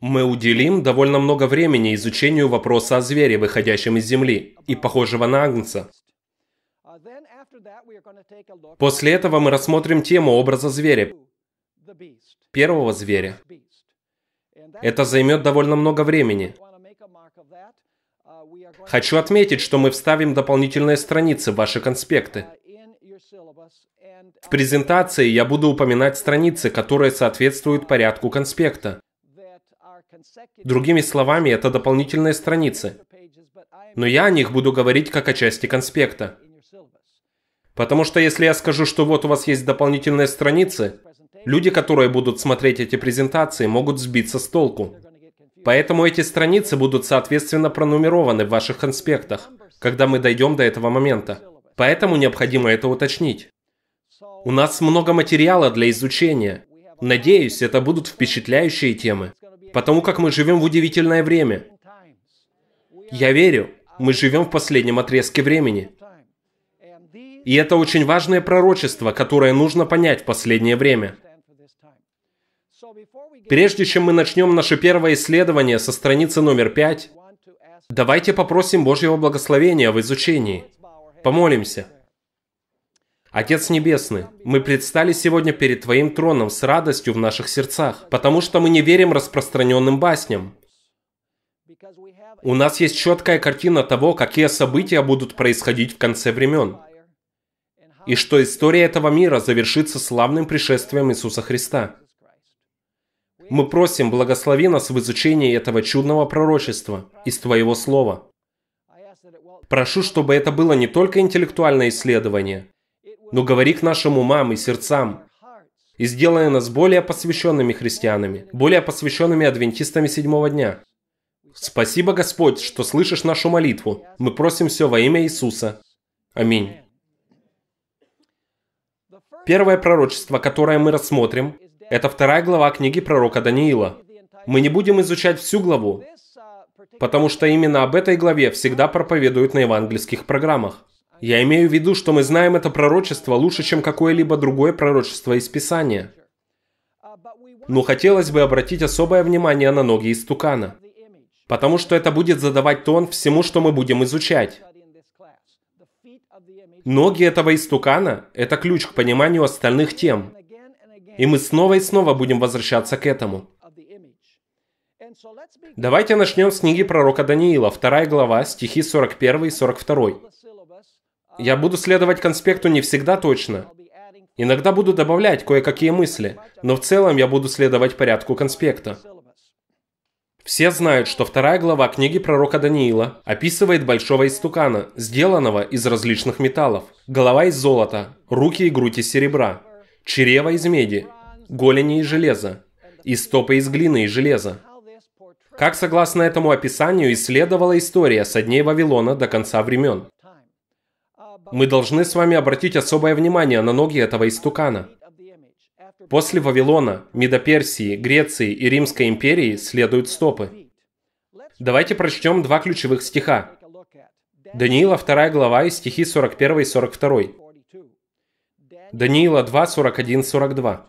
Мы уделим довольно много времени изучению вопроса о звере, выходящем из земли, и похожего на Агнца. После этого мы рассмотрим тему образа зверя, первого зверя. Это займет довольно много времени. Хочу отметить, что мы вставим дополнительные страницы в ваши конспекты. В презентации я буду упоминать страницы, которые соответствуют порядку конспекта. Другими словами, это дополнительные страницы. Но я о них буду говорить как о части конспекта. Потому что если я скажу, что вот у вас есть дополнительные страницы, люди, которые будут смотреть эти презентации, могут сбиться с толку. Поэтому эти страницы будут соответственно пронумерованы в ваших конспектах, когда мы дойдем до этого момента. Поэтому необходимо это уточнить. У нас много материала для изучения. Надеюсь, это будут впечатляющие темы, потому как мы живем в удивительное время. Я верю, мы живем в последнем отрезке времени. И это очень важное пророчество, которое нужно понять в последнее время. Прежде чем мы начнем наше первое исследование со страницы номер пять, давайте попросим Божьего благословения в изучении. Помолимся. Отец Небесный, мы предстали сегодня перед Твоим троном с радостью в наших сердцах, потому что мы не верим распространенным басням. У нас есть четкая картина того, какие события будут происходить в конце времен, и что история этого мира завершится славным пришествием Иисуса Христа. Мы просим, благослови нас в изучении этого чудного пророчества из Твоего Слова. Прошу, чтобы это было не только интеллектуальное исследование, но говори к нашим умам и сердцам, и сделай нас более посвященными христианами, более посвященными адвентистами седьмого дня. Спасибо, Господь, что слышишь нашу молитву. Мы просим все во имя Иисуса. Аминь. Первое пророчество, которое мы рассмотрим, это вторая глава книги пророка Даниила. Мы не будем изучать всю главу, потому что именно об этой главе всегда проповедуют на евангельских программах. Я имею в виду, что мы знаем это пророчество лучше, чем какое-либо другое пророчество из Писания. Но хотелось бы обратить особое внимание на ноги истукана, потому что это будет задавать тон всему, что мы будем изучать. Ноги этого истукана – это ключ к пониманию остальных тем. И мы снова и снова будем возвращаться к этому. Давайте начнем с книги пророка Даниила, 2 глава, стихи 41 и 42. Я буду следовать конспекту не всегда точно. Иногда буду добавлять кое-какие мысли, но в целом я буду следовать порядку конспекта. Все знают, что вторая глава книги пророка Даниила описывает большого истукана, сделанного из различных металлов. Голова из золота, руки и грудь из серебра, чрево из меди, голени из железа и стопы из глины и железа. Как согласно этому описанию исследовала история со дней Вавилона до конца времен. Мы должны с вами обратить особое внимание на ноги этого истукана. После Вавилона, Медоперсии, Греции и Римской империи следуют стопы. Давайте прочтем два ключевых стиха. Даниила 2 глава и стихи 41 и 42. Даниила 2, 41, 42.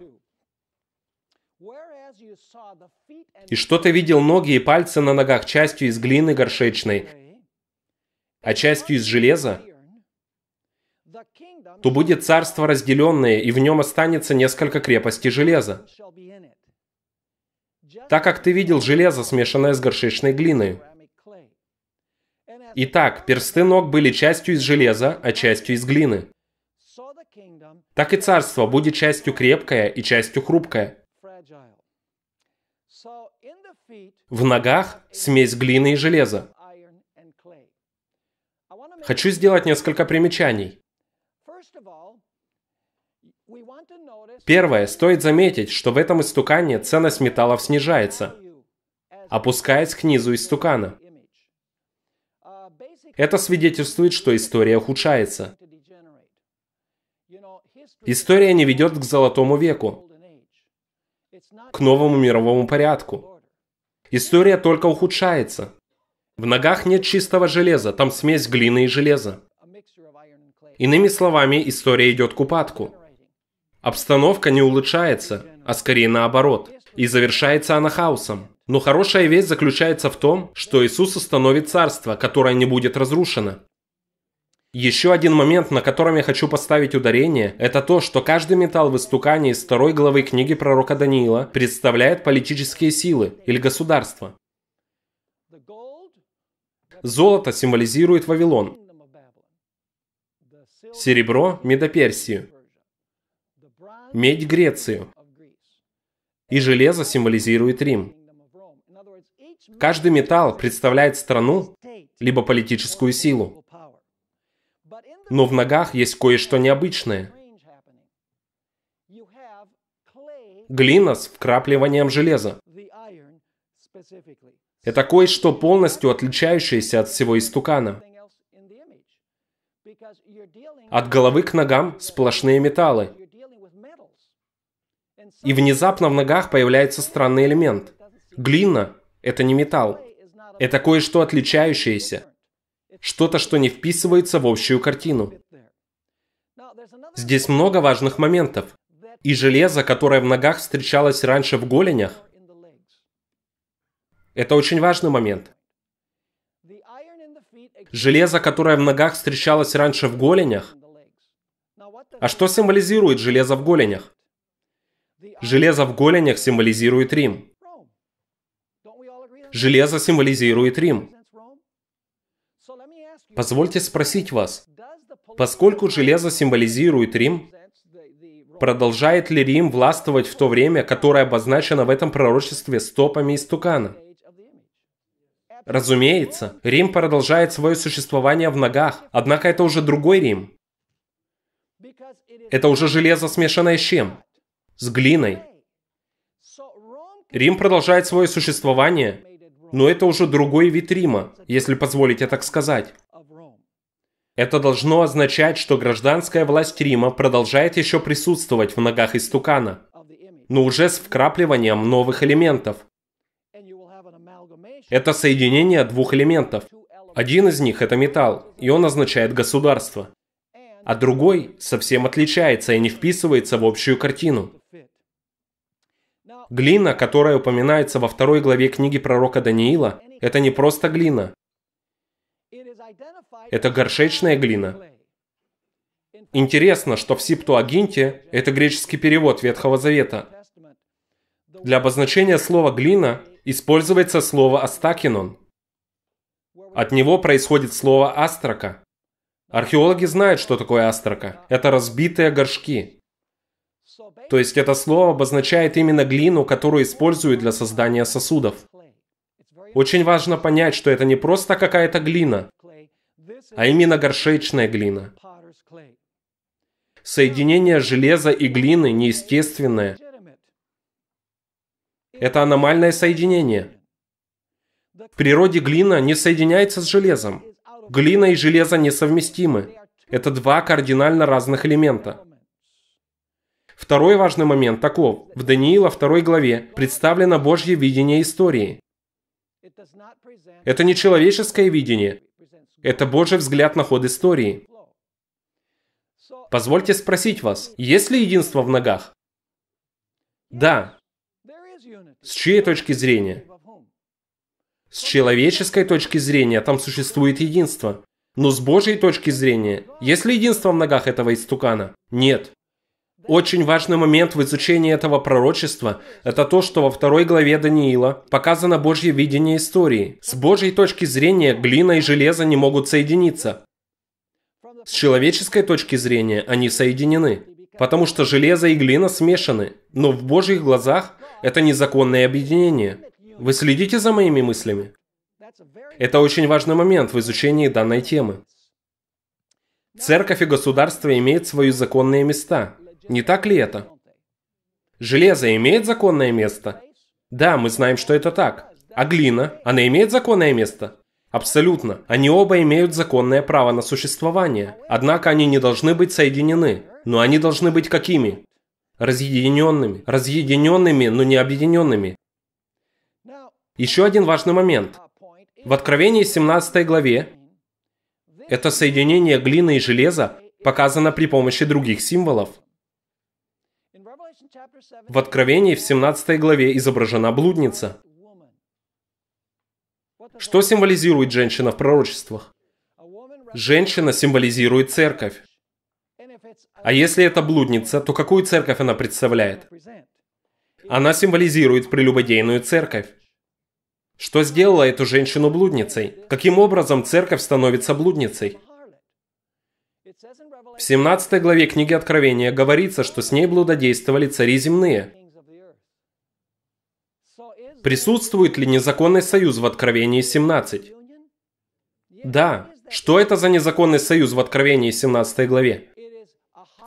«И что ты видел ноги и пальцы на ногах частью из глины горшечной, а частью из железа, то будет царство разделенное, и в нем останется несколько крепостей железа. Так как ты видел железо, смешанное с горшечной глиной. Итак, персты ног были частью из железа, а частью из глины. Так и царство будет частью крепкое и частью хрупкое. В ногах смесь глины и железа. Хочу сделать несколько примечаний. Первое, стоит заметить, что в этом истукане ценность металлов снижается, опускаясь к низу истукана. Это свидетельствует, что история ухудшается. История не ведет к золотому веку, к новому мировому порядку. История только ухудшается. В ногах нет чистого железа, там смесь глины и железа. Иными словами, история идет к упадку. Обстановка не улучшается, а скорее наоборот. И завершается она хаосом. Но хорошая весть заключается в том, что Иисус остановит царство, которое не будет разрушено. Еще один момент, на котором я хочу поставить ударение, это то, что каждый металл в истукане из второй главы книги пророка Даниила представляет политические силы или государство. Золото символизирует Вавилон, серебро – Медоперсию, медь – Грецию, и железо символизирует Рим. Каждый металл представляет страну, либо политическую силу. Но в ногах есть кое-что необычное. Глина с вкрапливанием железа. Это кое-что полностью отличающееся от всего истукана. От головы к ногам сплошные металлы. И внезапно в ногах появляется странный элемент. Глина – это не металл. Это кое-что отличающееся. Что-то, что не вписывается в общую картину. Здесь много важных моментов. И железо, которое в ногах встречалось раньше в голенях, это очень важный момент. Железо, которое в ногах встречалось раньше в голенях. А что символизирует железо в голенях? Железо в голенях символизирует Рим. Железо символизирует Рим. Позвольте спросить вас, поскольку железо символизирует Рим, продолжает ли Рим властвовать в то время, которое обозначено в этом пророчестве стопами истукана? Разумеется, Рим продолжает свое существование в ногах, однако это уже другой Рим. Это уже железо, смешанное с чем? с глиной. Рим продолжает свое существование, но это уже другой вид Рима, если позволите так сказать. Это должно означать, что гражданская власть Рима продолжает еще присутствовать в ногах истукана, но уже с вкрапливанием новых элементов. Это соединение двух элементов. Один из них – это металл, и он означает государство. А другой совсем отличается и не вписывается в общую картину. Глина, которая упоминается во второй главе книги пророка Даниила, это не просто глина. Это горшечная глина. Интересно, что в Септуагинте, это греческий перевод Ветхого Завета, для обозначения слова «глина» используется слово «астакинон». От него происходит слово «астрака». Археологи знают, что такое астрака. Это разбитые горшки. То есть это слово обозначает именно глину, которую используют для создания сосудов. Очень важно понять, что это не просто какая-то глина, а именно горшечная глина. Соединение железа и глины неестественное. Это аномальное соединение. В природе глина не соединяется с железом. Глина и железо несовместимы. Это два кардинально разных элемента. Второй важный момент таков. В Даниила 2 главе представлено Божье видение истории. Это не человеческое видение, это Божий взгляд на ход истории. Позвольте спросить вас, есть ли единство в ногах? Да. С чьей точки зрения? С человеческой точки зрения там существует единство. Но с Божьей точки зрения, есть ли единство в ногах этого истукана? Нет. Очень важный момент в изучении этого пророчества – это то, что во второй главе Даниила показано Божье видение истории. С Божьей точки зрения глина и железо не могут соединиться. С человеческой точки зрения они соединены, потому что железо и глина смешаны, но в Божьих глазах это незаконное объединение. Вы следите за моими мыслями? Это очень важный момент в изучении данной темы. Церковь и государство имеют свои законные места, не так ли это? Железо имеет законное место? Да, мы знаем, что это так. А глина? Она имеет законное место? Абсолютно. Они оба имеют законное право на существование. Однако они не должны быть соединены. Но они должны быть какими? Разъединенными. Разъединенными, но не объединенными. Еще один важный момент. В Откровении 17 главе это соединение глины и железа показано при помощи других символов. В Откровении в 17 главе изображена блудница. Что символизирует женщина в пророчествах? Женщина символизирует церковь. А если это блудница, то какую церковь она представляет? Она символизирует прелюбодейную церковь. Что сделало эту женщину блудницей? Каким образом церковь становится блудницей? В 17 главе книги Откровения говорится, что с ней блудодействовали цари земные. Присутствует ли незаконный союз в Откровении 17? Да. Что это за незаконный союз в Откровении 17 главе?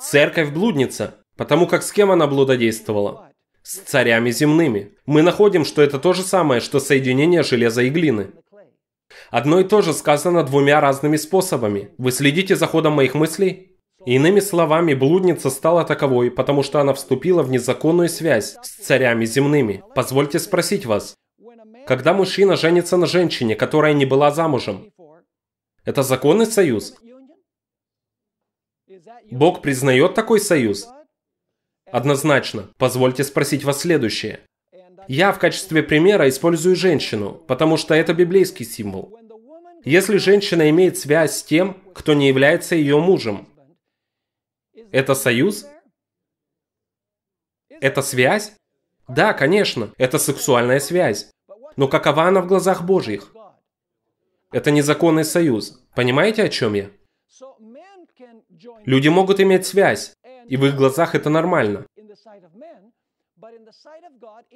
Церковь-блудница, потому как с кем она блудодействовала? С царями земными. Мы находим, что это то же самое, что соединение железа и глины. Одно и то же сказано двумя разными способами. Вы следите за ходом моих мыслей? Иными словами, блудница стала таковой, потому что она вступила в незаконную связь с царями земными. Позвольте спросить вас, когда мужчина женится на женщине, которая не была замужем, это законный союз? Бог признает такой союз? Однозначно. Позвольте спросить вас следующее. Я в качестве примера использую женщину, потому что это библейский символ. Если женщина имеет связь с тем, кто не является ее мужем, это союз? Это связь? Да, конечно, это сексуальная связь. Но какова она в глазах Божьих? Это незаконный союз. Понимаете, о чем я? Люди могут иметь связь, и в их глазах это нормально.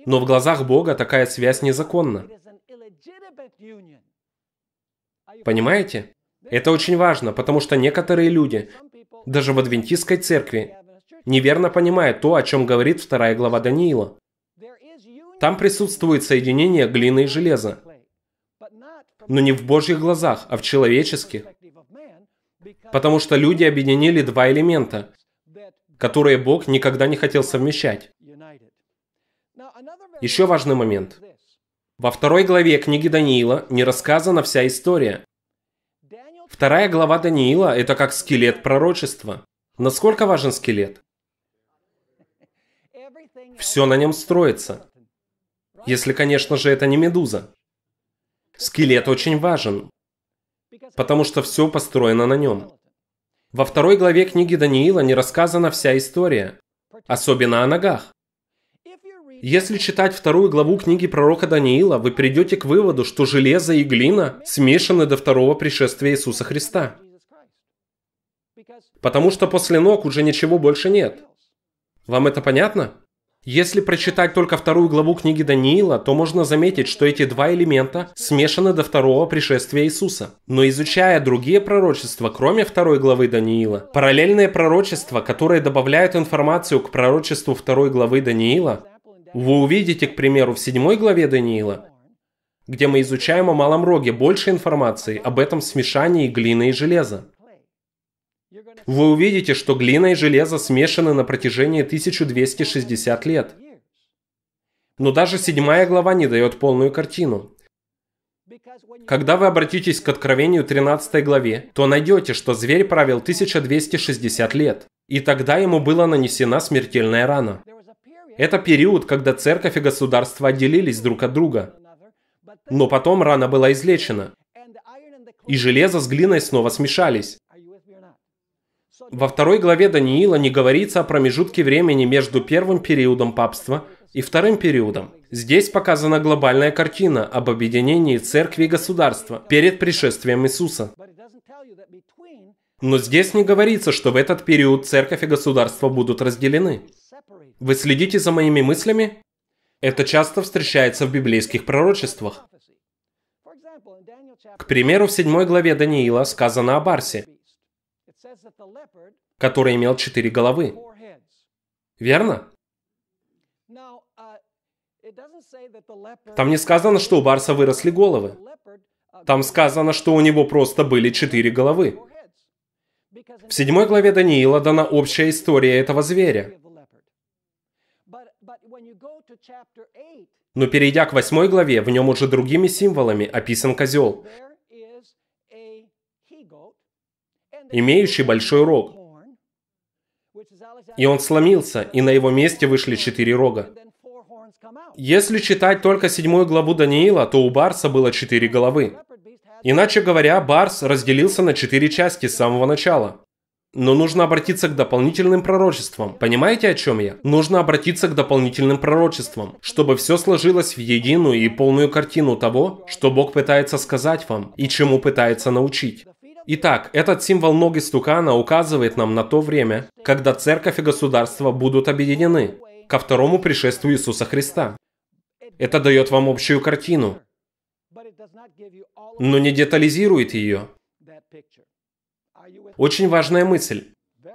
Но в глазах Бога такая связь незаконна. Понимаете? Это очень важно, потому что некоторые люди даже в адвентистской церкви, неверно понимает то, о чем говорит вторая глава Даниила. Там присутствует соединение глины и железа, но не в Божьих глазах, а в человеческих, потому что люди объединили два элемента, которые Бог никогда не хотел совмещать. Еще важный момент. Во второй главе книги Даниила не рассказана вся история. Вторая глава Даниила – это как скелет пророчества. Насколько важен скелет? Все на нем строится. Если, конечно же, это не медуза. Скелет очень важен, потому что все построено на нем. Во второй главе книги Даниила не рассказана вся история, особенно о ногах. Если читать вторую главу книги пророка Даниила, вы придете к выводу, что железо и глина смешаны до второго пришествия Иисуса Христа. Потому что после ног уже ничего больше нет. Вам это понятно? Если прочитать только вторую главу книги Даниила, то можно заметить, что эти два элемента смешаны до второго пришествия Иисуса. Но изучая другие пророчества, кроме второй главы Даниила, параллельные пророчества, которые добавляют информацию к пророчеству второй главы Даниила, вы увидите, к примеру, в 7 главе Даниила, где мы изучаем о Малом Роге больше информации об этом смешании глины и железа. Вы увидите, что глина и железо смешаны на протяжении 1260 лет. Но даже седьмая глава не дает полную картину. Когда вы обратитесь к Откровению 13 главе, то найдете, что зверь правил 1260 лет, и тогда ему была нанесена смертельная рана. Это период, когда церковь и государство отделились друг от друга. Но потом рана была излечена. И железо с глиной снова смешались. Во второй главе Даниила не говорится о промежутке времени между первым периодом папства и вторым периодом. Здесь показана глобальная картина об объединении церкви и государства перед пришествием Иисуса. Но здесь не говорится, что в этот период церковь и государство будут разделены. Вы следите за моими мыслями? Это часто встречается в библейских пророчествах. К примеру, в 7 главе Даниила сказано о барсе, который имел четыре головы. Верно? Там не сказано, что у барса выросли головы. Там сказано, что у него просто были четыре головы. В седьмой главе Даниила дана общая история этого зверя. Но перейдя к восьмой главе, в нем уже другими символами описан козел, имеющий большой рог. И он сломился, и на его месте вышли четыре рога. Если читать только седьмую главу Даниила, то у Барса было четыре головы. Иначе говоря, Барс разделился на четыре части с самого начала. Но нужно обратиться к дополнительным пророчествам. Понимаете, о чем я? Нужно обратиться к дополнительным пророчествам, чтобы все сложилось в единую и полную картину того, что Бог пытается сказать вам и чему пытается научить. Итак, этот символ ноги стукана указывает нам на то время, когда церковь и государство будут объединены ко второму пришествию Иисуса Христа. Это дает вам общую картину, но не детализирует ее. Очень важная мысль.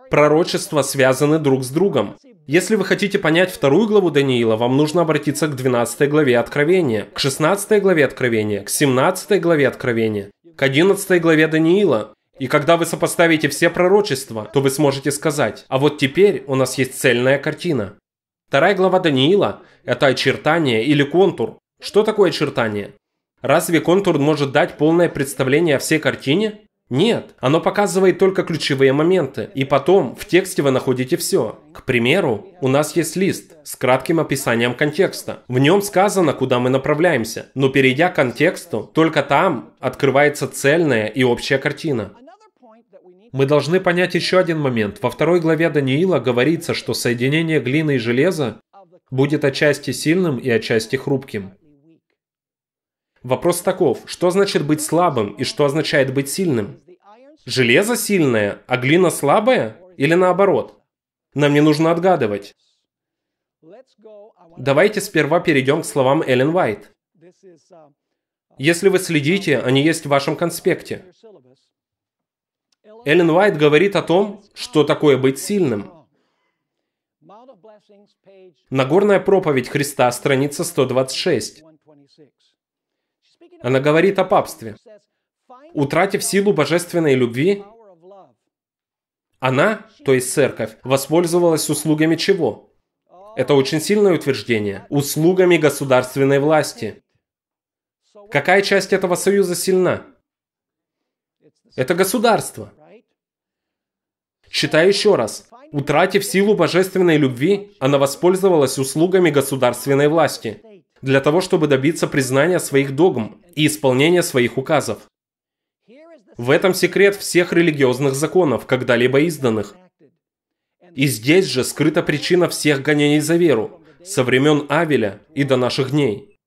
Пророчества связаны друг с другом. Если вы хотите понять вторую главу Даниила, вам нужно обратиться к 12 главе Откровения, к 16 главе Откровения, к 17 главе Откровения, к 11 главе Даниила. И когда вы сопоставите все пророчества, то вы сможете сказать, а вот теперь у нас есть цельная картина. Вторая глава Даниила – это очертание или контур. Что такое очертание? Разве контур может дать полное представление о всей картине? Нет, оно показывает только ключевые моменты, и потом в тексте вы находите все. К примеру, у нас есть лист с кратким описанием контекста. В нем сказано, куда мы направляемся, но перейдя к контексту, только там открывается цельная и общая картина. Мы должны понять еще один момент. Во второй главе Даниила говорится, что соединение глины и железа будет отчасти сильным и отчасти хрупким. Вопрос таков, что значит быть слабым и что означает быть сильным? Железо сильное, а глина слабая? Или наоборот? Нам не нужно отгадывать. Давайте сперва перейдем к словам Эллен Уайт. Если вы следите, они есть в вашем конспекте. Эллен Уайт говорит о том, что такое быть сильным. Нагорная проповедь Христа, страница 126. Она говорит о папстве. Утратив силу божественной любви, она, то есть церковь, воспользовалась услугами чего? Это очень сильное утверждение. Услугами государственной власти. Какая часть этого союза сильна? Это государство. Читаю еще раз. Утратив силу божественной любви, она воспользовалась услугами государственной власти для того, чтобы добиться признания своих догм и исполнения своих указов. В этом секрет всех религиозных законов, когда-либо изданных. И здесь же скрыта причина всех гонений за веру, со времен Авеля и до наших дней.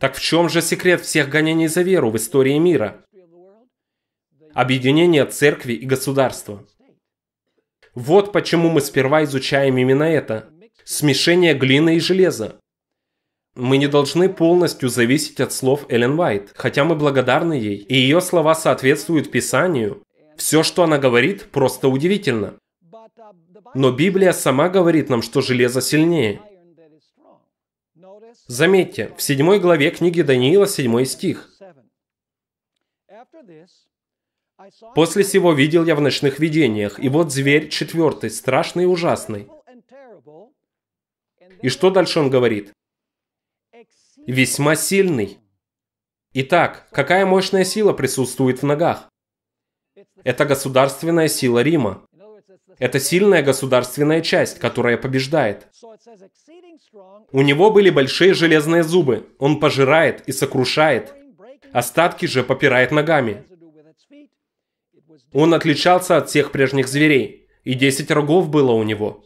Так в чем же секрет всех гонений за веру в истории мира? Объединение церкви и государства. Вот почему мы сперва изучаем именно это – смешение глины и железа. Мы не должны полностью зависеть от слов Эллен Уайт, хотя мы благодарны ей, и ее слова соответствуют Писанию. Все, что она говорит, просто удивительно. Но Библия сама говорит нам, что железо сильнее. Заметьте, в 7 главе книги Даниила 7 стих. «После сего видел я в ночных видениях, и вот зверь четвертый, страшный и ужасный, и что дальше он говорит? Весьма сильный. Итак, какая мощная сила присутствует в ногах? Это государственная сила Рима. Это сильная государственная часть, которая побеждает. У него были большие железные зубы. Он пожирает и сокрушает. Остатки же попирает ногами. Он отличался от всех прежних зверей, и десять рогов было у него.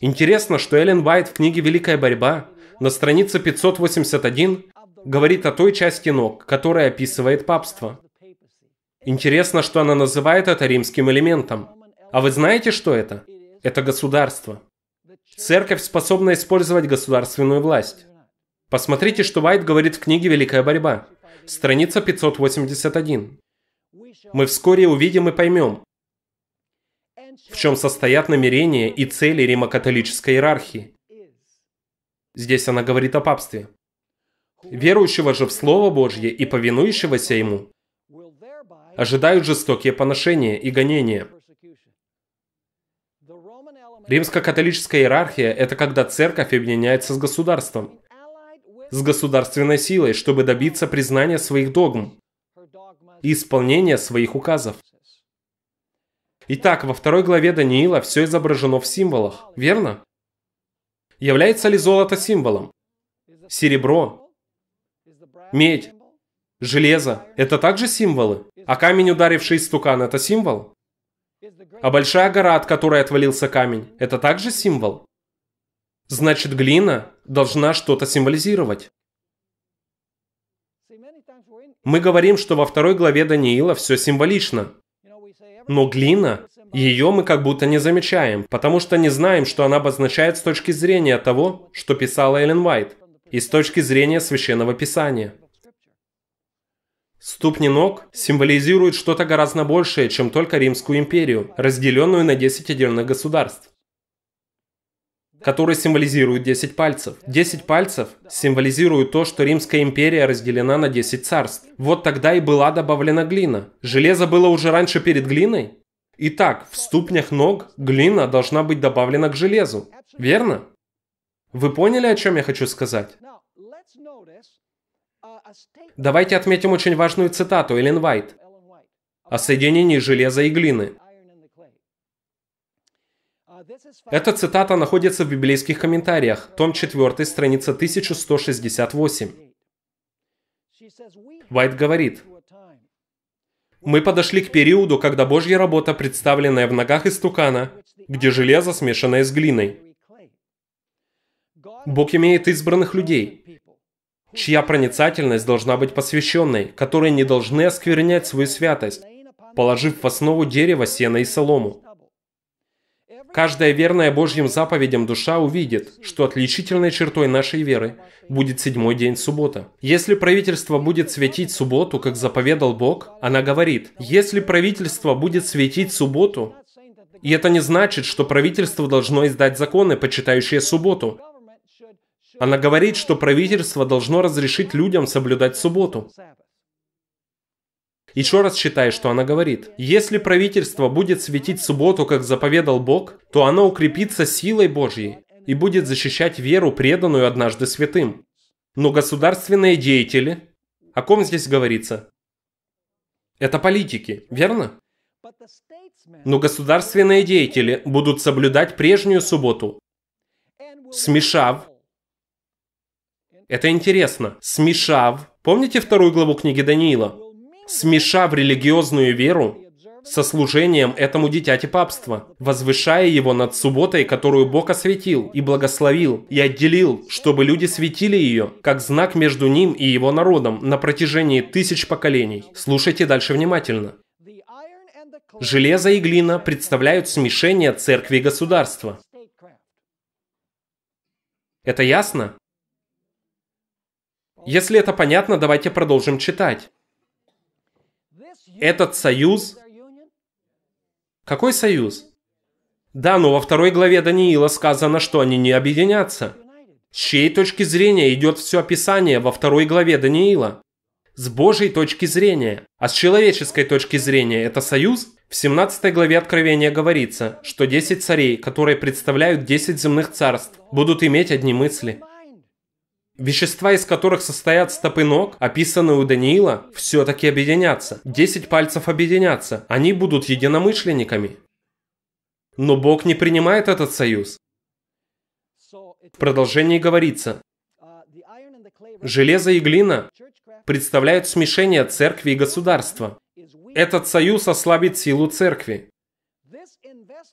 Интересно, что Эллен Уайт в книге «Великая борьба» на странице 581 говорит о той части ног, которая описывает папство. Интересно, что она называет это римским элементом. А вы знаете, что это? Это государство. Церковь способна использовать государственную власть. Посмотрите, что Уайт говорит в книге «Великая борьба». Страница 581. Мы вскоре увидим и поймем, в чем состоят намерения и цели римокатолической иерархии. Здесь она говорит о папстве. Верующего же в Слово Божье и повинующегося Ему ожидают жестокие поношения и гонения. Римско-католическая иерархия – это когда церковь объединяется с государством, с государственной силой, чтобы добиться признания своих догм и исполнения своих указов. Итак, во второй главе Даниила все изображено в символах, верно? Является ли золото символом? Серебро? Медь? Железо – это также символы? А камень, ударивший из стукан, это символ? А большая гора, от которой отвалился камень, это также символ? Значит, глина должна что-то символизировать. Мы говорим, что во второй главе Даниила все символично. Но глина, ее мы как будто не замечаем, потому что не знаем, что она обозначает с точки зрения того, что писала Эллен Уайт, и с точки зрения Священного Писания. Ступни ног символизируют что-то гораздо большее, чем только Римскую империю, разделенную на 10 отдельных государств который символизирует 10 пальцев. 10 пальцев символизируют то, что Римская империя разделена на 10 царств. Вот тогда и была добавлена глина. Железо было уже раньше перед глиной? Итак, в ступнях ног глина должна быть добавлена к железу, верно? Вы поняли, о чем я хочу сказать? Давайте отметим очень важную цитату Эллен Уайт о соединении железа и глины. Эта цитата находится в библейских комментариях, том 4, страница 1168. Вайт говорит, «Мы подошли к периоду, когда Божья работа, представленная в ногах истукана, где железо, смешанное с глиной. Бог имеет избранных людей, чья проницательность должна быть посвященной, которые не должны осквернять свою святость, положив в основу дерева сена и солому. Каждая верная Божьим заповедям душа увидит, что отличительной чертой нашей веры будет седьмой день суббота. Если правительство будет светить субботу, как заповедал Бог, она говорит, если правительство будет светить субботу, и это не значит, что правительство должно издать законы, почитающие субботу. Она говорит, что правительство должно разрешить людям соблюдать субботу. Еще раз считай, что она говорит. Если правительство будет светить субботу, как заповедал Бог, то оно укрепится силой Божьей и будет защищать веру, преданную однажды святым. Но государственные деятели... О ком здесь говорится? Это политики, верно? Но государственные деятели будут соблюдать прежнюю субботу, смешав... Это интересно. Смешав... Помните вторую главу книги Даниила? смешав религиозную веру со служением этому дитяти папства, возвышая его над субботой, которую Бог осветил и благословил, и отделил, чтобы люди светили ее, как знак между ним и его народом на протяжении тысяч поколений. Слушайте дальше внимательно. Железо и глина представляют смешение церкви и государства. Это ясно? Если это понятно, давайте продолжим читать этот союз... Какой союз? Да, но во второй главе Даниила сказано, что они не объединятся. С чьей точки зрения идет все описание во второй главе Даниила? С Божьей точки зрения. А с человеческой точки зрения это союз? В 17 главе Откровения говорится, что 10 царей, которые представляют 10 земных царств, будут иметь одни мысли – Вещества, из которых состоят стопы ног, описанные у Даниила, все-таки объединятся. Десять пальцев объединятся. Они будут единомышленниками. Но Бог не принимает этот союз. В продолжении говорится, Железо и глина представляют смешение церкви и государства. Этот союз ослабит силу церкви.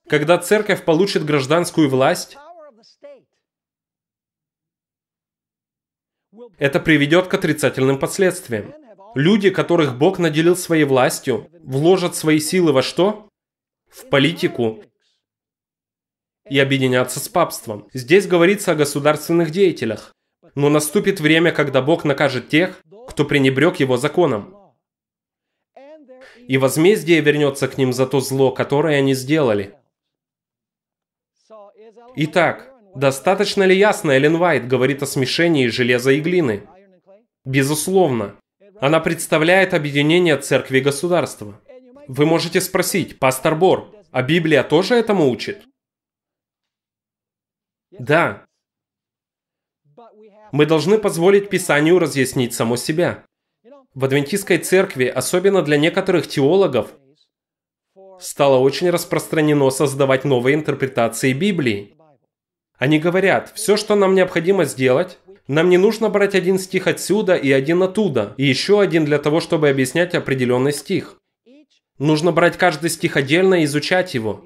Когда церковь получит гражданскую власть, Это приведет к отрицательным последствиям. Люди, которых Бог наделил своей властью, вложат свои силы во что? В политику и объединятся с папством. Здесь говорится о государственных деятелях. Но наступит время, когда Бог накажет тех, кто пренебрег его законом. И возмездие вернется к ним за то зло, которое они сделали. Итак, Достаточно ли ясно Эллен Уайт говорит о смешении железа и глины? Безусловно. Она представляет объединение церкви и государства. Вы можете спросить, пастор Бор, а Библия тоже этому учит? Да. Мы должны позволить Писанию разъяснить само себя. В адвентистской церкви, особенно для некоторых теологов, стало очень распространено создавать новые интерпретации Библии. Они говорят, все, что нам необходимо сделать, нам не нужно брать один стих отсюда и один оттуда, и еще один для того, чтобы объяснять определенный стих. Нужно брать каждый стих отдельно и изучать его.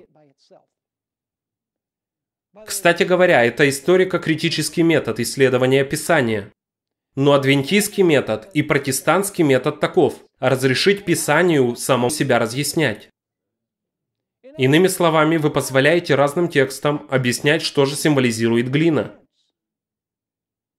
Кстати говоря, это историко-критический метод исследования Писания. Но адвентистский метод и протестантский метод таков – разрешить Писанию самому себя разъяснять. Иными словами, вы позволяете разным текстам объяснять, что же символизирует глина.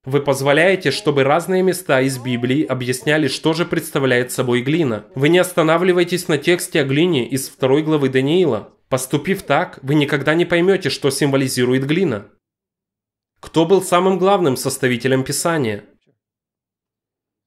Вы позволяете, чтобы разные места из Библии объясняли, что же представляет собой глина. Вы не останавливаетесь на тексте о глине из второй главы Даниила. Поступив так, вы никогда не поймете, что символизирует глина. Кто был самым главным составителем Писания?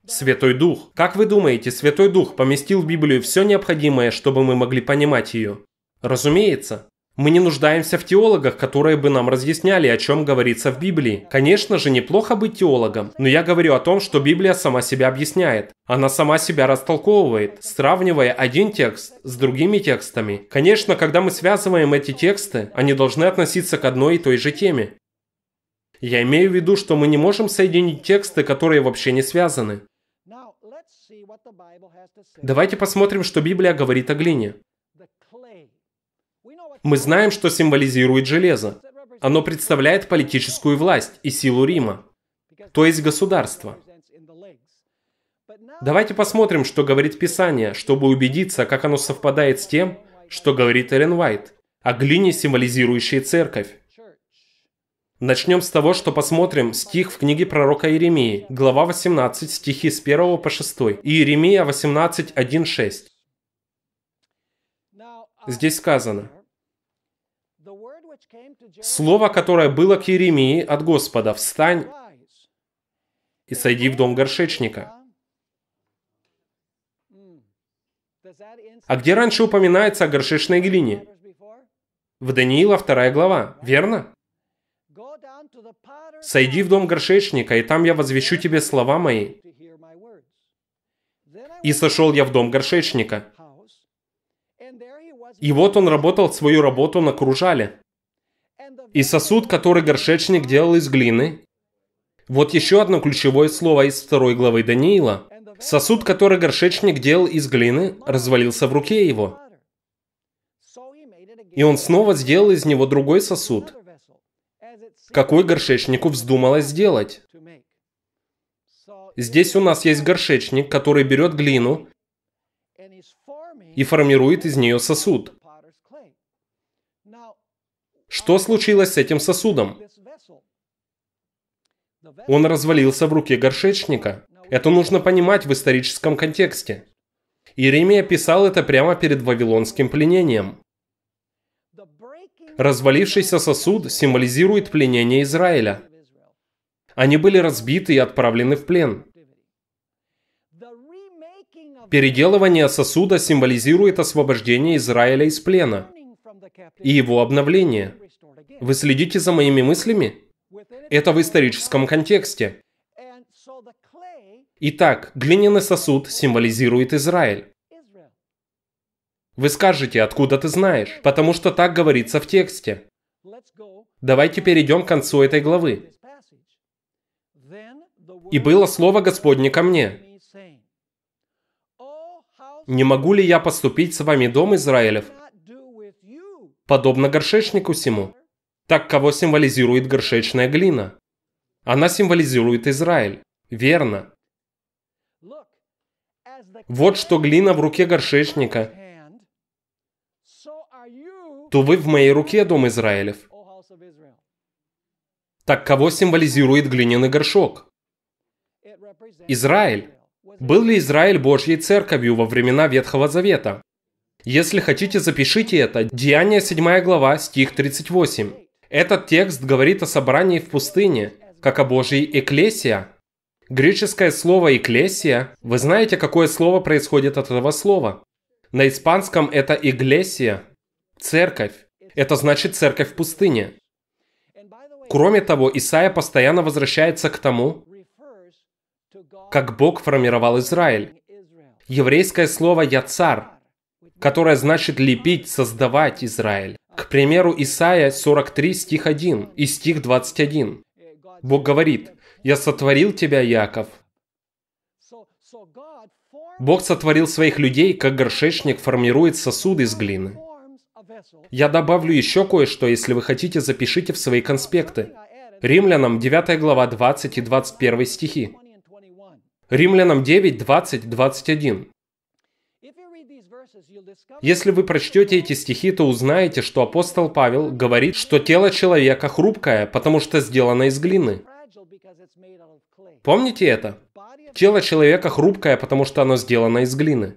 Святой Дух. Как вы думаете, Святой Дух поместил в Библию все необходимое, чтобы мы могли понимать ее? Разумеется, мы не нуждаемся в теологах, которые бы нам разъясняли, о чем говорится в Библии. Конечно же, неплохо быть теологом, но я говорю о том, что Библия сама себя объясняет. Она сама себя растолковывает, сравнивая один текст с другими текстами. Конечно, когда мы связываем эти тексты, они должны относиться к одной и той же теме. Я имею в виду, что мы не можем соединить тексты, которые вообще не связаны. Давайте посмотрим, что Библия говорит о глине. Мы знаем, что символизирует железо. Оно представляет политическую власть и силу Рима, то есть государство. Давайте посмотрим, что говорит Писание, чтобы убедиться, как оно совпадает с тем, что говорит Эллен Уайт о глине, символизирующей церковь. Начнем с того, что посмотрим стих в книге пророка Иеремии, глава 18, стихи с 1 по 6, Иеремия 18, 1, 6. Здесь сказано, Слово, которое было к Еремии от Господа, «Встань и сойди в дом горшечника». А где раньше упоминается о горшечной глине? В Даниила 2 глава, верно? «Сойди в дом горшечника, и там я возвещу тебе слова мои». И сошел я в дом горшечника. И вот он работал свою работу на кружале и сосуд, который горшечник делал из глины. Вот еще одно ключевое слово из второй главы Даниила. Сосуд, который горшечник делал из глины, развалился в руке его. И он снова сделал из него другой сосуд. Какой горшечнику вздумалось сделать? Здесь у нас есть горшечник, который берет глину и формирует из нее сосуд. Что случилось с этим сосудом? Он развалился в руке горшечника. Это нужно понимать в историческом контексте. Иеремия писал это прямо перед вавилонским пленением. Развалившийся сосуд символизирует пленение Израиля. Они были разбиты и отправлены в плен. Переделывание сосуда символизирует освобождение Израиля из плена и его обновление – вы следите за моими мыслями? Это в историческом контексте. Итак, глиняный сосуд символизирует Израиль. Вы скажете, откуда ты знаешь, потому что так говорится в тексте. Давайте перейдем к концу этой главы. «И было слово Господне ко мне. Не могу ли я поступить с вами, дом Израилев, подобно горшечнику сему?» Так кого символизирует горшечная глина? Она символизирует Израиль. Верно. Вот что глина в руке горшечника, то вы в моей руке, дом Израилев. Так кого символизирует глиняный горшок? Израиль. Был ли Израиль Божьей Церковью во времена Ветхого Завета? Если хотите, запишите это. Деяние 7 глава, стих 38. Этот текст говорит о собрании в пустыне, как о Божьей «экклесия». Греческое слово «экклесия», вы знаете, какое слово происходит от этого слова? На испанском это «иглесия», «церковь». Это значит «церковь в пустыне». Кроме того, Исаия постоянно возвращается к тому, как Бог формировал Израиль. Еврейское слово «яцар» которое значит лепить, создавать Израиль. К примеру, Исаия 43, стих 1 и стих 21. Бог говорит, «Я сотворил тебя, Яков». Бог сотворил своих людей, как горшечник формирует сосуд из глины. Я добавлю еще кое-что, если вы хотите, запишите в свои конспекты. Римлянам 9 глава 20 и 21 стихи. Римлянам 9, 20, 21. Если вы прочтете эти стихи, то узнаете, что апостол Павел говорит, что тело человека хрупкое, потому что сделано из глины. Помните это? Тело человека хрупкое, потому что оно сделано из глины.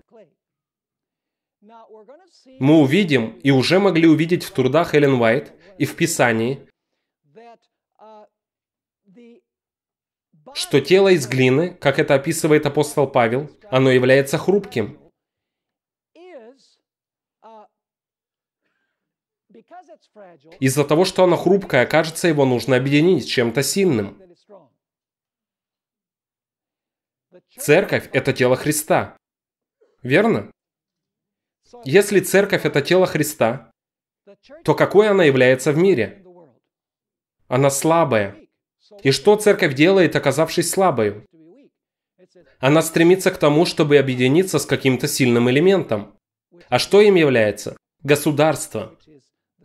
Мы увидим, и уже могли увидеть в трудах Эллен Уайт и в Писании, что тело из глины, как это описывает апостол Павел, оно является хрупким. Из-за того, что она хрупкая, кажется, его нужно объединить чем-то сильным. Церковь – это тело Христа. Верно? Если церковь – это тело Христа, то какой она является в мире? Она слабая. И что церковь делает, оказавшись слабой? Она стремится к тому, чтобы объединиться с каким-то сильным элементом. А что им является? Государство.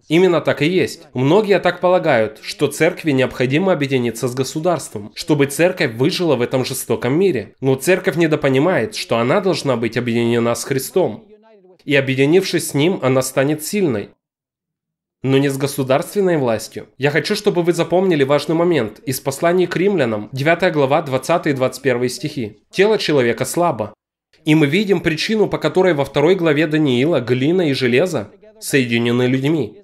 Именно так и есть. Многие так полагают, что церкви необходимо объединиться с государством, чтобы церковь выжила в этом жестоком мире. Но церковь недопонимает, что она должна быть объединена с Христом. И объединившись с Ним, она станет сильной но не с государственной властью. Я хочу, чтобы вы запомнили важный момент из посланий к римлянам, 9 глава, 20 и 21 стихи. «Тело человека слабо». И мы видим причину, по которой во второй главе Даниила глина и железо соединены людьми.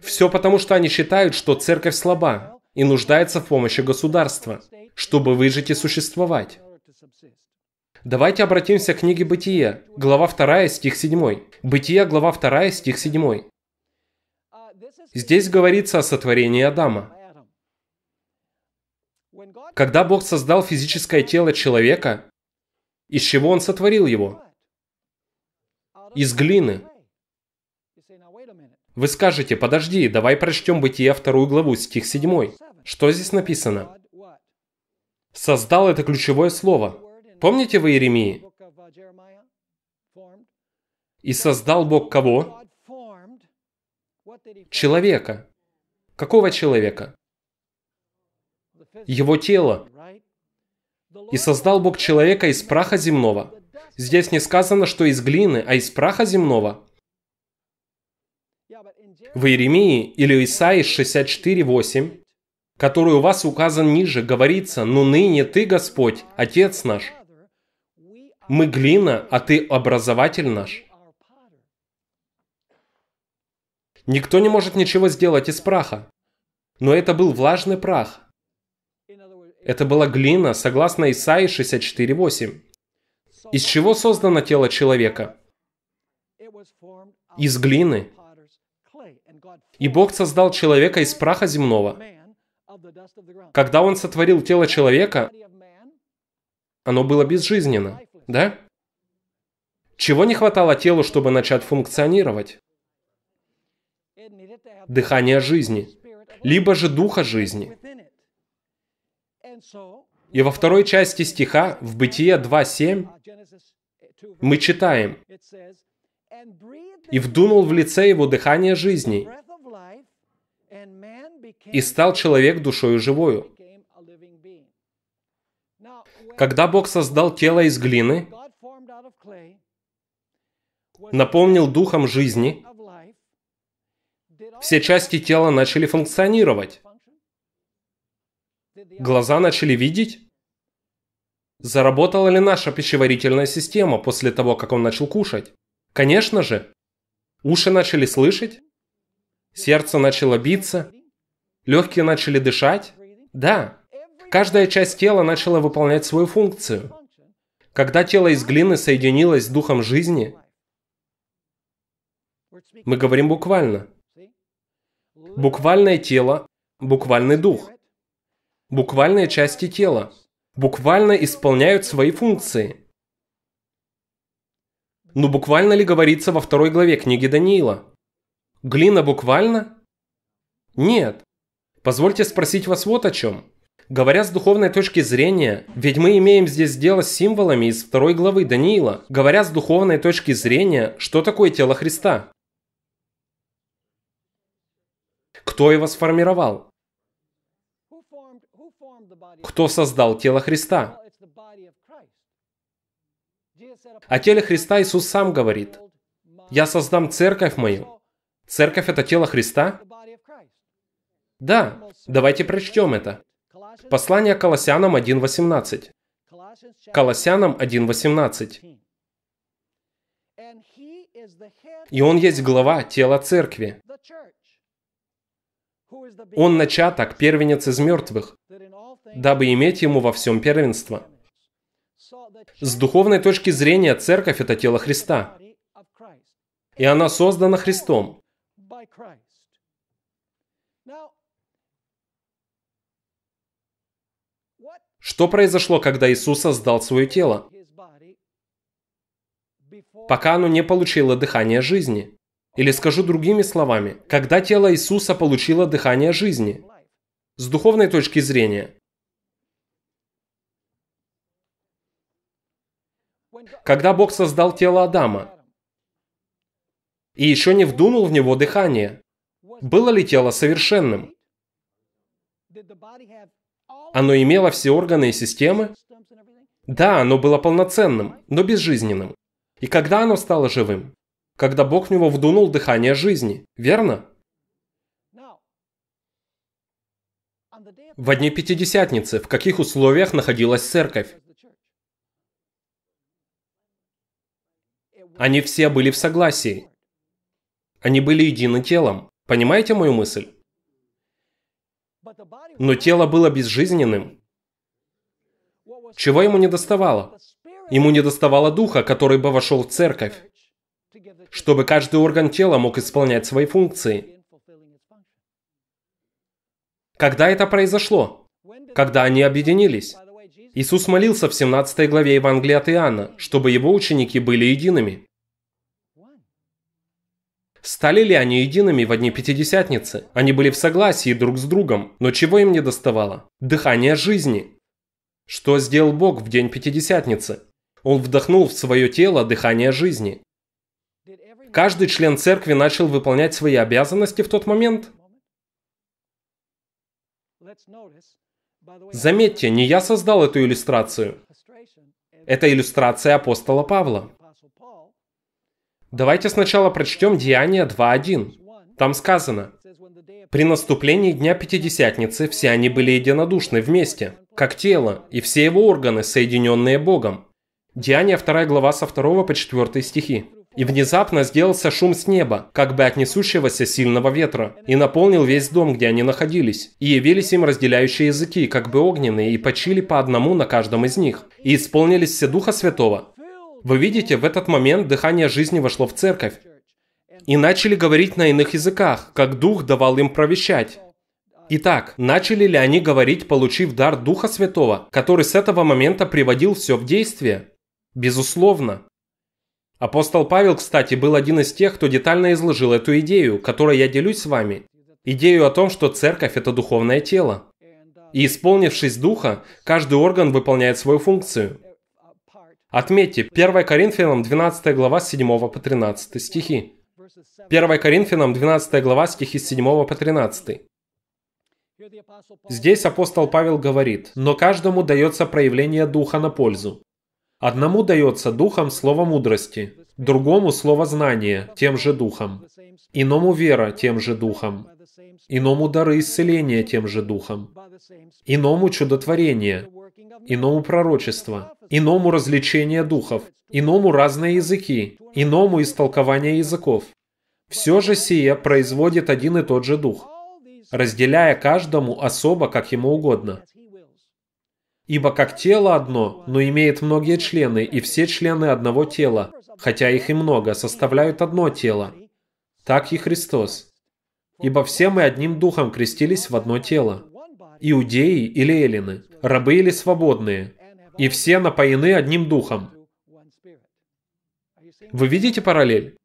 Все потому, что они считают, что церковь слаба и нуждается в помощи государства, чтобы выжить и существовать. Давайте обратимся к книге Бытия, глава 2, стих 7. Бытие, глава 2, стих 7. Здесь говорится о сотворении Адама. Когда Бог создал физическое тело человека, из чего Он сотворил его? Из глины. Вы скажете, подожди, давай прочтем Бытие вторую главу, стих 7. Что здесь написано? Создал это ключевое слово. Помните вы Иеремии? И создал Бог кого? Человека. Какого человека? Его тело. И создал Бог человека из праха земного. Здесь не сказано, что из глины, а из праха земного в Иеремии или Исаии 64.8, который у вас указан ниже, говорится, «Ну ныне ты, Господь, Отец наш, мы глина, а ты образователь наш». Никто не может ничего сделать из праха, но это был влажный прах. Это была глина, согласно Исаии 64.8. Из чего создано тело человека? Из глины. И Бог создал человека из праха земного. Когда Он сотворил тело человека, оно было безжизненно, да? Чего не хватало телу, чтобы начать функционировать? Дыхание жизни, либо же духа жизни. И во второй части стиха, в Бытие 2.7, мы читаем, «И вдунул в лице его дыхание жизни, и стал человек душою живою. Когда Бог создал тело из глины, наполнил духом жизни, все части тела начали функционировать. Глаза начали видеть. Заработала ли наша пищеварительная система после того, как он начал кушать? Конечно же. Уши начали слышать. Сердце начало биться. Легкие начали дышать? Да. Каждая часть тела начала выполнять свою функцию. Когда тело из глины соединилось с духом жизни, мы говорим буквально. Буквальное тело, буквальный дух. Буквальные части тела буквально исполняют свои функции. Но ну, буквально ли говорится во второй главе книги Даниила? Глина буквально? Нет. Позвольте спросить вас вот о чем. Говоря с духовной точки зрения, ведь мы имеем здесь дело с символами из второй главы Даниила. Говоря с духовной точки зрения, что такое тело Христа? Кто его сформировал? Кто создал тело Христа? О теле Христа Иисус сам говорит. «Я создам церковь мою». Церковь – это тело Христа? Да, давайте прочтем это. Послание Колоссянам 1.18. Колоссянам 1.18. И Он есть глава тела церкви. Он начаток, первенец из мертвых, дабы иметь ему во всем первенство. С духовной точки зрения церковь – это тело Христа. И она создана Христом. Что произошло, когда Иисус создал свое тело? Пока оно не получило дыхание жизни. Или скажу другими словами, когда тело Иисуса получило дыхание жизни. С духовной точки зрения. Когда Бог создал тело Адама и еще не вдунул в него дыхание, было ли тело совершенным? Оно имело все органы и системы? Да, оно было полноценным, но безжизненным. И когда оно стало живым? Когда Бог в него вдунул дыхание жизни, верно? В одни Пятидесятницы в каких условиях находилась церковь? Они все были в согласии. Они были едины телом. Понимаете мою мысль? Но тело было безжизненным. Чего ему не доставало? Ему не доставало духа, который бы вошел в церковь, чтобы каждый орган тела мог исполнять свои функции. Когда это произошло? Когда они объединились? Иисус молился в 17 главе Евангелия от Иоанна, чтобы его ученики были едиными. Стали ли они едиными в одни пятидесятницы? Они были в согласии друг с другом, но чего им не доставало? Дыхание жизни. Что сделал Бог в день пятидесятницы? Он вдохнул в свое тело дыхание жизни. Каждый член церкви начал выполнять свои обязанности в тот момент? Заметьте, не я создал эту иллюстрацию. Это иллюстрация апостола Павла. Давайте сначала прочтем Деяние 2.1. Там сказано, «При наступлении Дня Пятидесятницы все они были единодушны вместе, как тело, и все его органы, соединенные Богом». Деяние 2 глава со 2 по 4 стихи. И внезапно сделался шум с неба, как бы от несущегося сильного ветра, и наполнил весь дом, где они находились. И явились им разделяющие языки, как бы огненные, и почили по одному на каждом из них. И исполнились все Духа Святого, вы видите, в этот момент дыхание жизни вошло в церковь. И начали говорить на иных языках, как Дух давал им провещать. Итак, начали ли они говорить, получив дар Духа Святого, который с этого момента приводил все в действие? Безусловно. Апостол Павел, кстати, был один из тех, кто детально изложил эту идею, которой я делюсь с вами. Идею о том, что церковь – это духовное тело. И исполнившись Духа, каждый орган выполняет свою функцию – Отметьте 1 Коринфянам 12 глава с 7 по 13 стихи. 1 Коринфянам 12 глава стихи с 7 по 13. Здесь апостол Павел говорит, «Но каждому дается проявление Духа на пользу. Одному дается Духом слово мудрости, другому слово знания, тем же Духом, иному вера, тем же Духом, иному дары исцеления, тем же Духом, иному чудотворение, иному пророчество, иному развлечение духов, иному разные языки, иному истолкование языков. Все же сие производит один и тот же дух, разделяя каждому особо, как ему угодно. Ибо как тело одно, но имеет многие члены, и все члены одного тела, хотя их и много, составляют одно тело. Так и Христос. Ибо все мы одним духом крестились в одно тело иудеи или эллины, рабы или свободные, и все напоены одним духом. Вы видите параллель?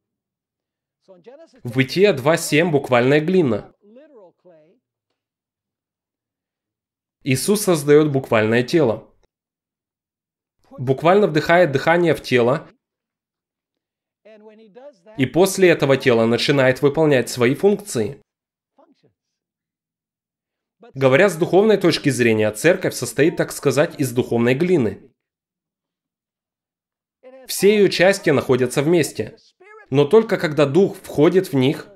В Бытие 2.7 буквальная глина. Иисус создает буквальное тело. Буквально вдыхает дыхание в тело, и после этого тело начинает выполнять свои функции. Говоря с духовной точки зрения, церковь состоит, так сказать, из духовной глины. Все ее части находятся вместе. Но только когда дух входит в них,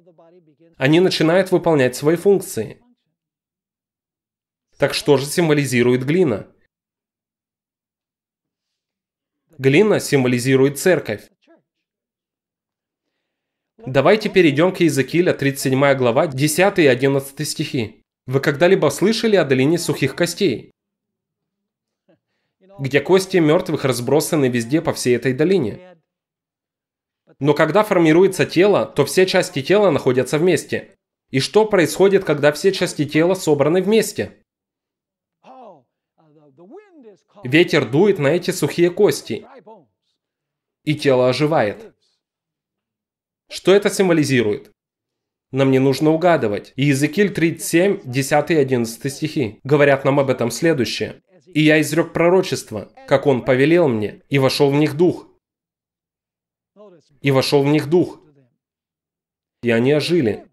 они начинают выполнять свои функции. Так что же символизирует глина? Глина символизирует церковь. Давайте перейдем к Иезекииля, 37 глава, 10 и 11 стихи. Вы когда-либо слышали о долине сухих костей? Где кости мертвых разбросаны везде по всей этой долине. Но когда формируется тело, то все части тела находятся вместе. И что происходит, когда все части тела собраны вместе? Ветер дует на эти сухие кости, и тело оживает. Что это символизирует? Нам не нужно угадывать. Иезекииль 37, 10 и 11 стихи говорят нам об этом следующее. «И я изрек пророчество, как он повелел мне, и вошел в них дух». И вошел в них дух. И они ожили.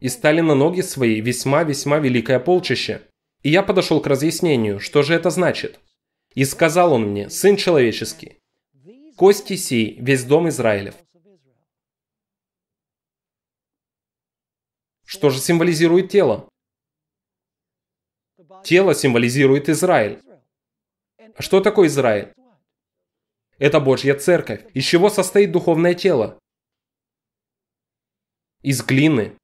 И стали на ноги свои весьма-весьма великое полчище. И я подошел к разъяснению, что же это значит. И сказал он мне, сын человеческий, кости сей, весь дом Израилев. Что же символизирует тело? Тело символизирует Израиль. А что такое Израиль? Это Божья Церковь. Из чего состоит духовное тело? Из глины.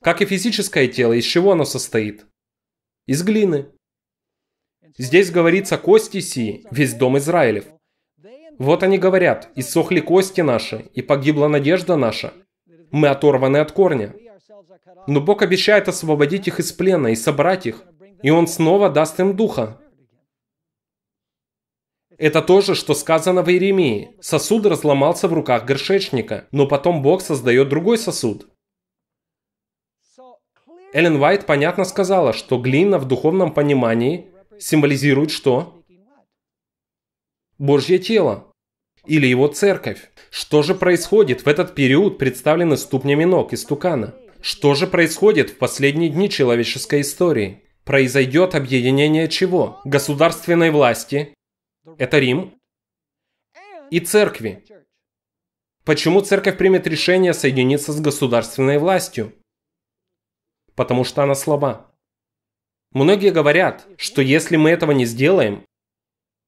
Как и физическое тело, из чего оно состоит? Из глины. Здесь говорится «кости сии, весь дом Израилев». Вот они говорят, иссохли кости наши, и погибла надежда наша. Мы оторваны от корня. Но Бог обещает освободить их из плена и собрать их. И Он снова даст им духа. Это то же, что сказано в Иеремии. Сосуд разломался в руках горшечника, но потом Бог создает другой сосуд. Эллен Уайт понятно сказала, что глина в духовном понимании символизирует что? Божье тело или его церковь. Что же происходит в этот период, представленный ступнями ног из тукана? Что же происходит в последние дни человеческой истории? Произойдет объединение чего? Государственной власти. Это Рим. И церкви. Почему церковь примет решение соединиться с государственной властью? Потому что она слаба. Многие говорят, что если мы этого не сделаем,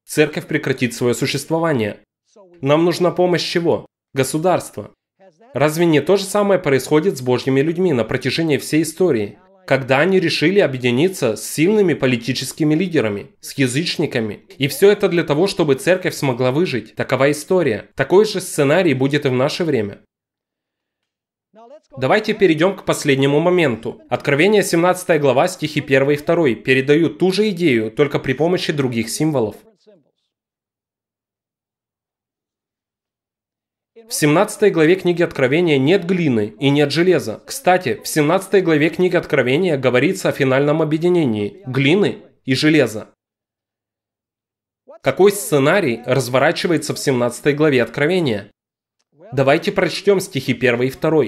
церковь прекратит свое существование. Нам нужна помощь чего? Государства. Разве не то же самое происходит с божьими людьми на протяжении всей истории, когда они решили объединиться с сильными политическими лидерами, с язычниками? И все это для того, чтобы церковь смогла выжить. Такова история. Такой же сценарий будет и в наше время. Давайте перейдем к последнему моменту. Откровение 17 глава, стихи 1 и 2 передают ту же идею, только при помощи других символов. В 17 главе книги Откровения нет глины и нет железа. Кстати, в 17 главе книги Откровения говорится о финальном объединении глины и железа. Какой сценарий разворачивается в 17 главе Откровения? Давайте прочтем стихи 1 и 2.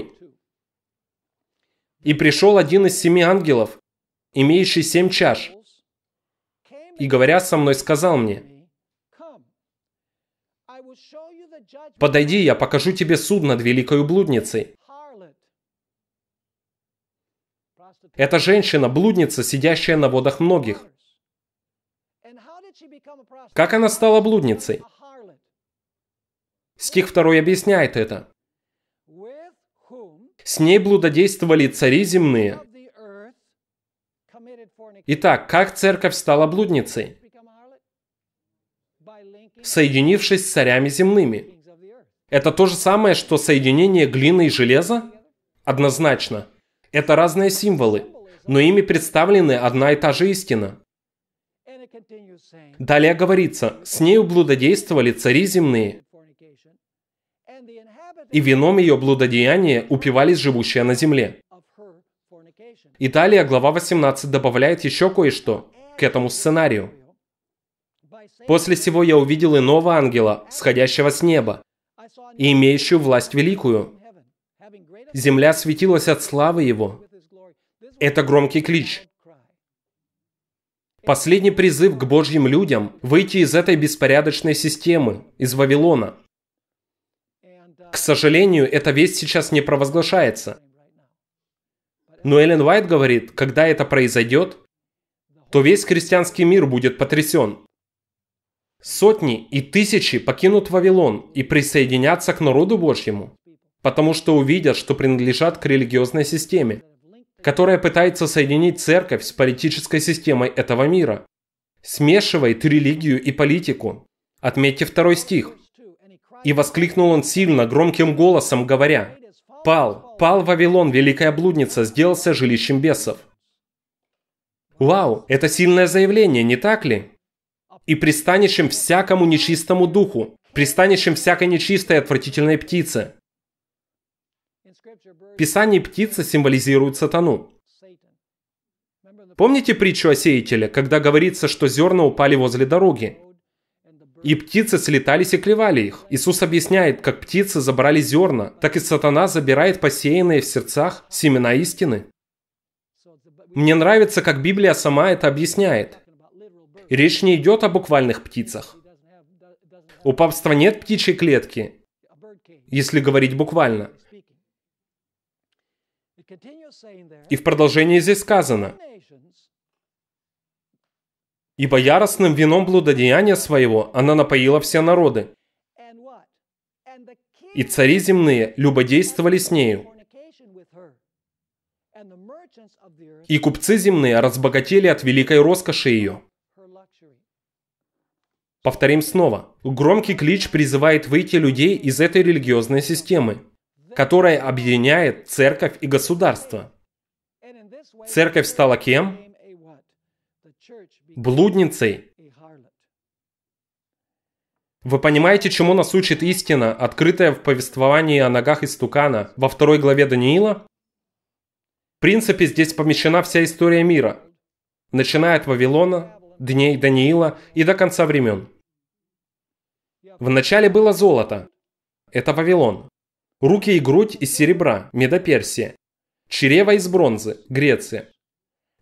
«И пришел один из семи ангелов, имеющий семь чаш, и, говоря со мной, сказал мне, Подойди, я покажу тебе суд над великой блудницей. Это женщина, блудница, сидящая на водах многих. Как она стала блудницей? Стих 2 объясняет это. С ней блудодействовали цари земные. Итак, как церковь стала блудницей? Соединившись с царями земными. Это то же самое, что соединение глины и железа? Однозначно. Это разные символы, но ими представлены одна и та же истина. Далее говорится, с нею блудодействовали цари земные, и вином ее блудодеяния упивались живущие на земле. И далее глава 18 добавляет еще кое-что к этому сценарию. «После сего я увидел иного ангела, сходящего с неба, и имеющую власть великую. Земля светилась от славы Его. Это громкий клич. Последний призыв к Божьим людям – выйти из этой беспорядочной системы, из Вавилона. К сожалению, эта весть сейчас не провозглашается. Но Эллен Уайт говорит, когда это произойдет, то весь христианский мир будет потрясен. Сотни и тысячи покинут Вавилон и присоединятся к народу Божьему, потому что увидят, что принадлежат к религиозной системе, которая пытается соединить церковь с политической системой этого мира, смешивает религию и политику. Отметьте второй стих. «И воскликнул он сильно, громким голосом, говоря, «Пал, пал Вавилон, великая блудница, сделался жилищем бесов». Вау, это сильное заявление, не так ли? и пристанешь им всякому нечистому духу, пристанешь им всякой нечистой отвратительной птице». В Писании птица символизирует сатану. Помните притчу о сеятеле, когда говорится, что зерна упали возле дороги? И птицы слетались и клевали их. Иисус объясняет, как птицы забрали зерна, так и сатана забирает посеянные в сердцах семена истины. Мне нравится, как Библия сама это объясняет речь не идет о буквальных птицах. У папства нет птичьей клетки, если говорить буквально. И в продолжении здесь сказано, «Ибо яростным вином блудодеяния своего она напоила все народы, и цари земные любодействовали с нею, и купцы земные разбогатели от великой роскоши ее». Повторим снова. Громкий клич призывает выйти людей из этой религиозной системы, которая объединяет церковь и государство. Церковь стала кем? Блудницей. Вы понимаете, чему нас учит истина, открытая в повествовании о ногах истукана во второй главе Даниила? В принципе, здесь помещена вся история мира, начиная от Вавилона, дней Даниила и до конца времен. Вначале было золото. Это Вавилон. Руки и грудь из серебра, Медоперсия. Чрево из бронзы, Греция.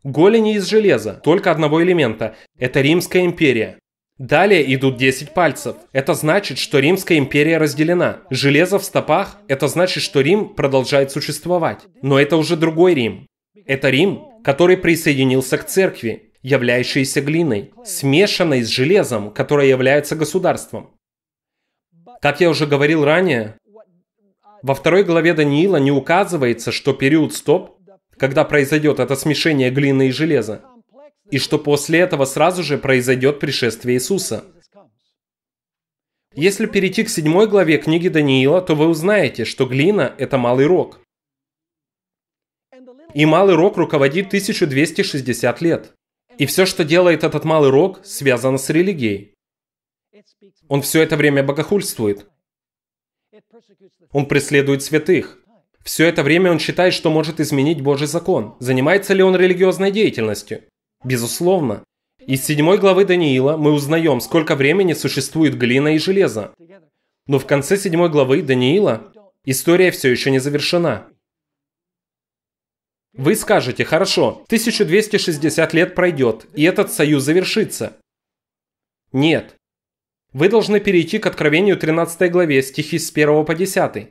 Голени из железа, только одного элемента. Это Римская империя. Далее идут 10 пальцев. Это значит, что Римская империя разделена. Железо в стопах – это значит, что Рим продолжает существовать. Но это уже другой Рим. Это Рим, который присоединился к церкви, являющейся глиной, смешанной с железом, которое является государством. Как я уже говорил ранее, во второй главе Даниила не указывается, что период стоп, когда произойдет это смешение глины и железа, и что после этого сразу же произойдет пришествие Иисуса. Если перейти к седьмой главе книги Даниила, то вы узнаете, что глина – это малый рог. И малый рог руководит 1260 лет. И все, что делает этот малый рог, связано с религией. Он все это время богохульствует. Он преследует святых. Все это время он считает, что может изменить Божий закон. Занимается ли он религиозной деятельностью? Безусловно. Из седьмой главы Даниила мы узнаем, сколько времени существует глина и железо. Но в конце седьмой главы Даниила история все еще не завершена. Вы скажете, хорошо, 1260 лет пройдет, и этот союз завершится. Нет, вы должны перейти к Откровению 13 главе, стихи с 1 по 10.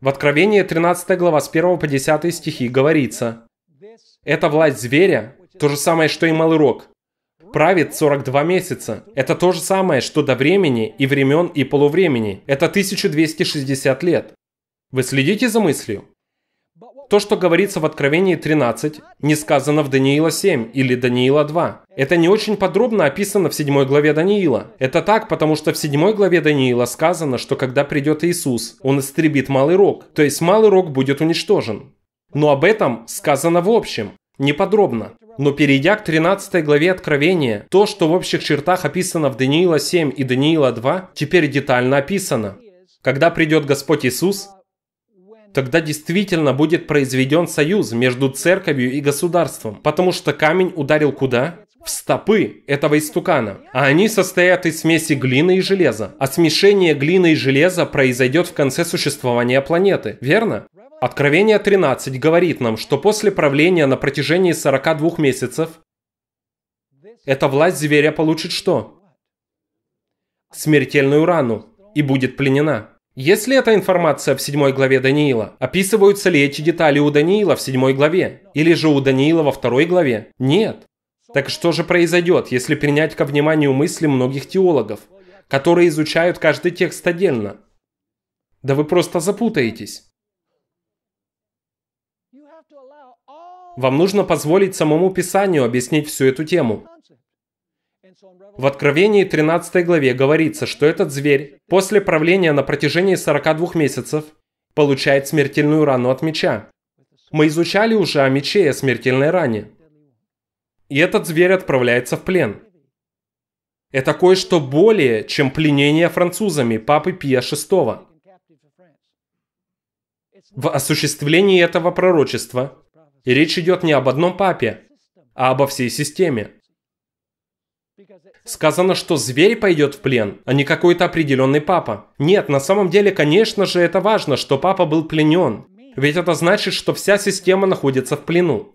В Откровении 13 глава с 1 по 10 стихи говорится, это власть зверя, то же самое, что и малый рог, правит 42 месяца. Это то же самое, что до времени и времен и полувремени. Это 1260 лет. Вы следите за мыслью? То, что говорится в Откровении 13, не сказано в Даниила 7 или Даниила 2. Это не очень подробно описано в 7 главе Даниила. Это так, потому что в 7 главе Даниила сказано, что когда придет Иисус, Он истребит малый рог, то есть малый рог будет уничтожен. Но об этом сказано в общем, не подробно. Но перейдя к 13 главе Откровения, то, что в общих чертах описано в Даниила 7 и Даниила 2, теперь детально описано. Когда придет Господь Иисус, Тогда действительно будет произведен союз между церковью и государством, потому что камень ударил куда? в стопы этого истукана, а они состоят из смеси глины и железа. А смешение глины и железа произойдет в конце существования планеты, верно? Откровение 13 говорит нам, что после правления на протяжении 42 месяцев эта власть зверя получит что? Смертельную рану и будет пленена. Если эта информация в 7 главе Даниила, описываются ли эти детали у Даниила в 7 главе, или же у Даниила во 2 главе? Нет. Так что же произойдет, если принять ко вниманию мысли многих теологов, которые изучают каждый текст отдельно? Да вы просто запутаетесь. Вам нужно позволить самому Писанию объяснить всю эту тему. В Откровении 13 главе говорится, что этот зверь после правления на протяжении 42 месяцев получает смертельную рану от меча. Мы изучали уже о мече и о смертельной ране. И этот зверь отправляется в плен. Это кое-что более, чем пленение французами папы Пия VI. В осуществлении этого пророчества речь идет не об одном папе, а обо всей системе. Сказано, что зверь пойдет в плен, а не какой-то определенный папа. Нет, на самом деле, конечно же, это важно, что папа был пленен. Ведь это значит, что вся система находится в плену.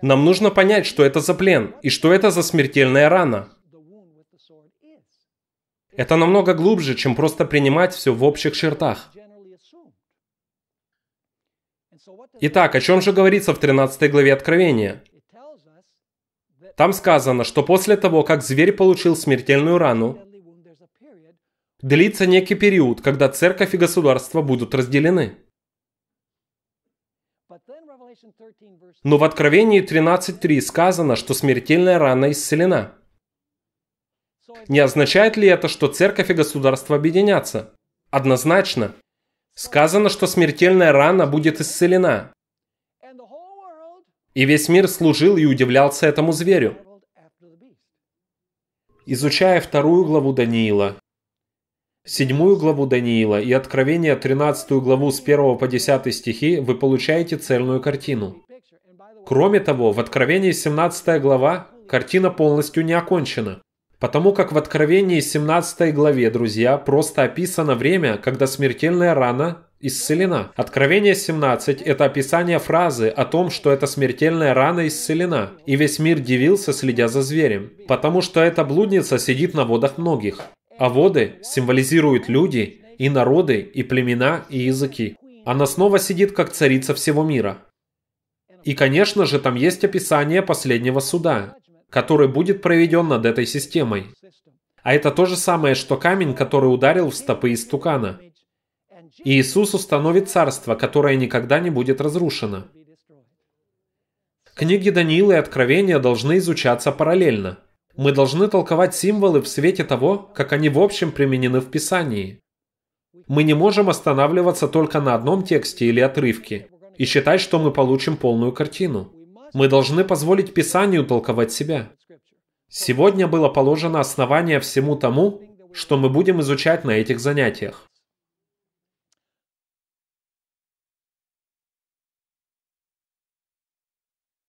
Нам нужно понять, что это за плен и что это за смертельная рана. Это намного глубже, чем просто принимать все в общих чертах. Итак, о чем же говорится в 13 главе Откровения? Там сказано, что после того, как зверь получил смертельную рану, длится некий период, когда церковь и государство будут разделены. Но в Откровении 13.3 сказано, что смертельная рана исцелена. Не означает ли это, что церковь и государство объединятся? Однозначно. Сказано, что смертельная рана будет исцелена. И весь мир служил и удивлялся этому зверю. Изучая вторую главу Даниила, седьмую главу Даниила и Откровение 13 главу с 1 по 10 стихи, вы получаете цельную картину. Кроме того, в Откровении 17 глава картина полностью не окончена. Потому как в Откровении 17 главе, друзья, просто описано время, когда смертельная рана исцелена. Откровение 17 – это описание фразы о том, что эта смертельная рана исцелена, и весь мир дивился, следя за зверем, потому что эта блудница сидит на водах многих. А воды символизируют люди, и народы, и племена, и языки. Она снова сидит как царица всего мира. И, конечно же, там есть описание последнего суда, который будет проведен над этой системой. А это то же самое, что камень, который ударил в стопы истукана. Иисус установит царство, которое никогда не будет разрушено. Книги Даниила и Откровения должны изучаться параллельно. Мы должны толковать символы в свете того, как они в общем применены в Писании. Мы не можем останавливаться только на одном тексте или отрывке и считать, что мы получим полную картину. Мы должны позволить Писанию толковать себя. Сегодня было положено основание всему тому, что мы будем изучать на этих занятиях.